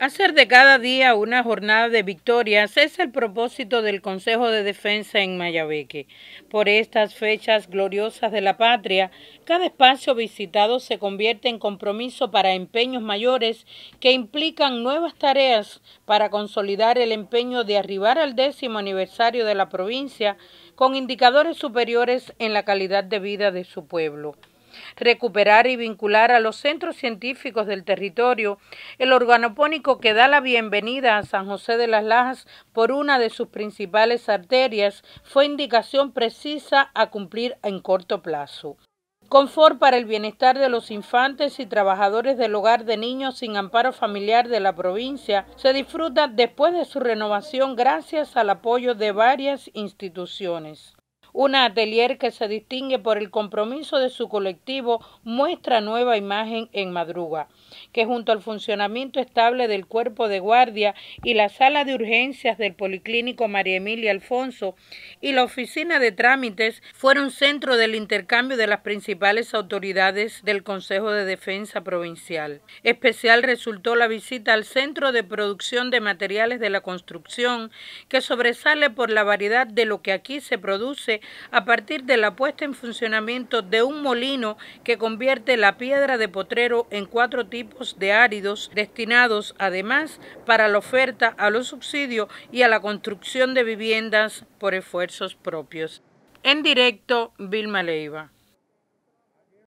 Hacer de cada día una jornada de victorias es el propósito del Consejo de Defensa en Mayabeque. Por estas fechas gloriosas de la patria, cada espacio visitado se convierte en compromiso para empeños mayores que implican nuevas tareas para consolidar el empeño de arribar al décimo aniversario de la provincia con indicadores superiores en la calidad de vida de su pueblo recuperar y vincular a los centros científicos del territorio el organopónico que da la bienvenida a San José de las Lajas por una de sus principales arterias fue indicación precisa a cumplir en corto plazo. Confort para el bienestar de los infantes y trabajadores del hogar de niños sin amparo familiar de la provincia se disfruta después de su renovación gracias al apoyo de varias instituciones. Un atelier que se distingue por el compromiso de su colectivo muestra nueva imagen en Madruga, que junto al funcionamiento estable del cuerpo de guardia y la sala de urgencias del Policlínico María Emilia Alfonso y la oficina de trámites fueron centro del intercambio de las principales autoridades del Consejo de Defensa Provincial. Especial resultó la visita al Centro de Producción de Materiales de la Construcción, que sobresale por la variedad de lo que aquí se produce a partir de la puesta en funcionamiento de un molino que convierte la piedra de potrero en cuatro tipos de áridos destinados además para la oferta a los subsidios y a la construcción de viviendas por esfuerzos propios. En directo, Vilma Leiva.